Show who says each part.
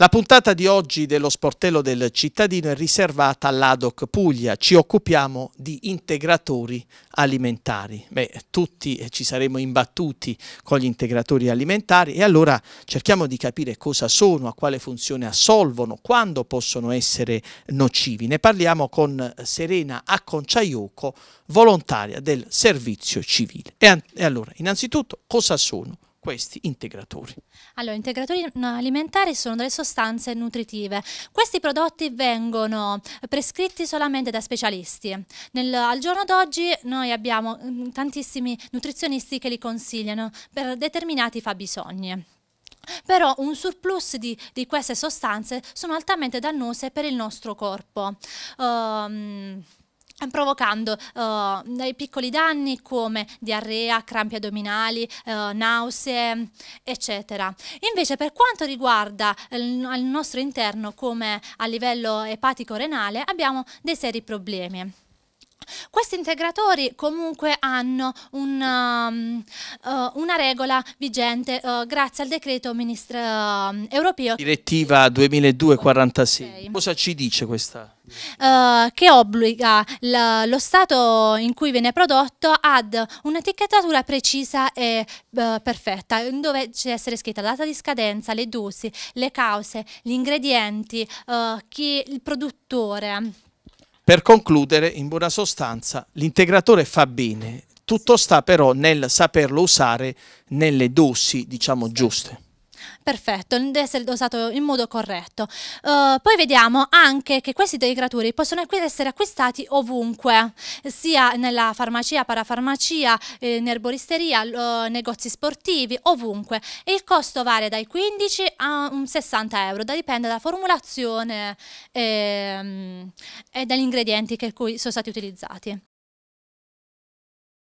Speaker 1: La puntata di oggi dello Sportello del Cittadino è riservata all'ADOC Puglia. Ci occupiamo di integratori alimentari. Beh, tutti eh, ci saremo imbattuti con gli integratori alimentari e allora cerchiamo di capire cosa sono, a quale funzione assolvono, quando possono essere nocivi. Ne parliamo con Serena Acconciaioco, volontaria del Servizio Civile. E, e allora, innanzitutto, cosa sono? questi integratori?
Speaker 2: Allora, integratori alimentari sono delle sostanze nutritive. Questi prodotti vengono prescritti solamente da specialisti. Nel, al giorno d'oggi noi abbiamo mm, tantissimi nutrizionisti che li consigliano per determinati fabbisogni però un surplus di, di, queste sostanze sono altamente dannose per il nostro corpo. Um, provocando uh, eh, dei piccoli danni come diarrea, crampi addominali, uh, eh, nausee, eccetera. Invece per quanto riguarda il, il nostro interno come a livello epatico-renale abbiamo dei seri problemi. Questi integratori comunque hanno una, um, uh, una regola vigente uh, grazie al decreto ministro uh, europeo.
Speaker 1: Direttiva 2002-46. Okay. Cosa ci dice questa?
Speaker 2: Uh, che obbliga lo stato in cui viene prodotto ad un'etichettatura precisa e uh, perfetta, dove c'è essere scritta data di scadenza, le dosi, le cause, gli ingredienti, uh, chi, il produttore.
Speaker 1: Per concludere, in buona sostanza, l'integratore fa bene, tutto sta però nel saperlo usare nelle dosi, diciamo, giuste
Speaker 2: perfetto, deve essere usato in modo corretto. Uh, poi vediamo anche che questi decoratori possono essere acquistati ovunque, sia nella farmacia, parafarmacia, eh, in erboristeria, eh, negozi sportivi, ovunque. E il costo varia dai 15 a 60 euro, da dipende dalla formulazione e, ehm, e dagli ingredienti che cui sono stati utilizzati.